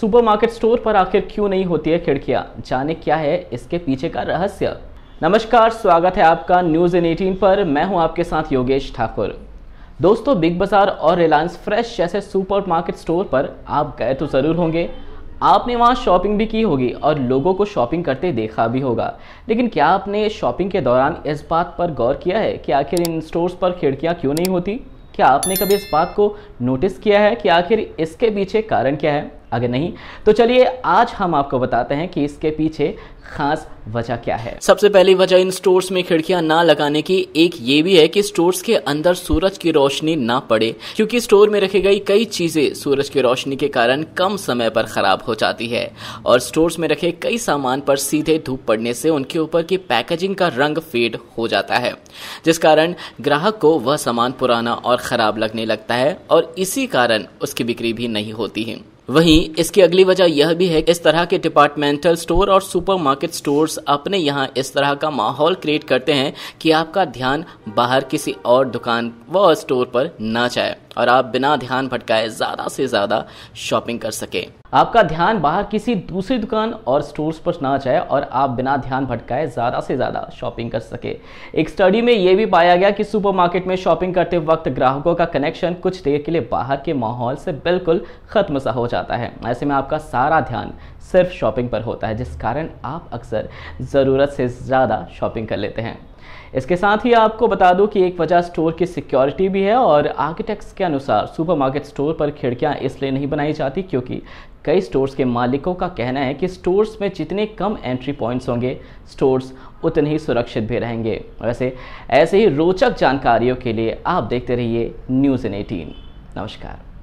supermarket store पर आखिर क्यों नहीं होती है खिड़कियां जाने क्या है इसके पीछे का रहस्य नमस्कार स्वागत है आपका न्यूज़ इन एटीन पर मैं हूं आपके साथ योगेश ठाकुर दोस्तों बिग बाज़ार और रिलायंस फ्रेश जैसे सुपरमार्केट स्टोर पर आप गए तो ज़रूर होंगे आपने वहाँ शॉपिंग भी की होगी और लोगों को शॉपिंग करते देखा भी होगा लेकिन क्या आपने शॉपिंग के दौरान इस बात पर गौर किया है कि आखिर इन स्टोर्स पर खिड़कियाँ क्यों नहीं होती क्या आपने कभी इस बात को नोटिस किया है कि आखिर इसके पीछे कारण क्या है आगे नहीं तो चलिए आज हम आपको बताते हैं कि इसके पीछे खास वजह क्या है सबसे पहली वजह इन स्टोर्स में खिड़कियां ना लगाने की एक ये भी है कि स्टोर्स के अंदर सूरज की रोशनी ना पड़े क्योंकि स्टोर में रखी गई कई चीजें सूरज की रोशनी के कारण कम समय पर खराब हो जाती है और स्टोर्स में रखे कई सामान पर सीधे धूप पड़ने से उनके ऊपर की पैकेजिंग का रंग फेड हो जाता है जिस कारण ग्राहक को वह सामान पुराना और खराब लगने लगता है और इसी कारण उसकी बिक्री भी नहीं होती है वहीं इसकी अगली वजह यह भी है कि इस तरह के डिपार्टमेंटल स्टोर और सुपरमार्केट स्टोर्स अपने यहाँ इस तरह का माहौल क्रिएट करते हैं कि आपका ध्यान बाहर किसी और दुकान व स्टोर पर ना जाए और आप बिना ध्यान भटकाए ज़्यादा से ज़्यादा शॉपिंग कर सके आपका ध्यान बाहर किसी दूसरी दुकान और स्टोर्स पर ना जाए और आप बिना ध्यान भटकाए ज़्यादा से ज़्यादा शॉपिंग कर सके एक स्टडी में यह भी पाया गया कि सुपरमार्केट में शॉपिंग करते वक्त ग्राहकों का कनेक्शन कुछ देर के लिए बाहर के माहौल से बिल्कुल ख़त्म सा हो जाता है ऐसे में आपका सारा ध्यान सिर्फ शॉपिंग पर होता है जिस कारण आप अक्सर ज़रूरत से ज़्यादा शॉपिंग कर लेते हैं इसके साथ ही आपको बता दूं कि एक वजह स्टोर की सिक्योरिटी भी है और आर्किटेक्ट्स के अनुसार सुपरमार्केट स्टोर पर खिड़कियां इसलिए नहीं बनाई जाती क्योंकि कई स्टोर्स के मालिकों का कहना है कि स्टोर्स में जितने कम एंट्री पॉइंट्स होंगे स्टोर्स उतने ही सुरक्षित भी रहेंगे वैसे ऐसे ही रोचक जानकारियों के लिए आप देखते रहिए न्यूज़ इन एटीन नमस्कार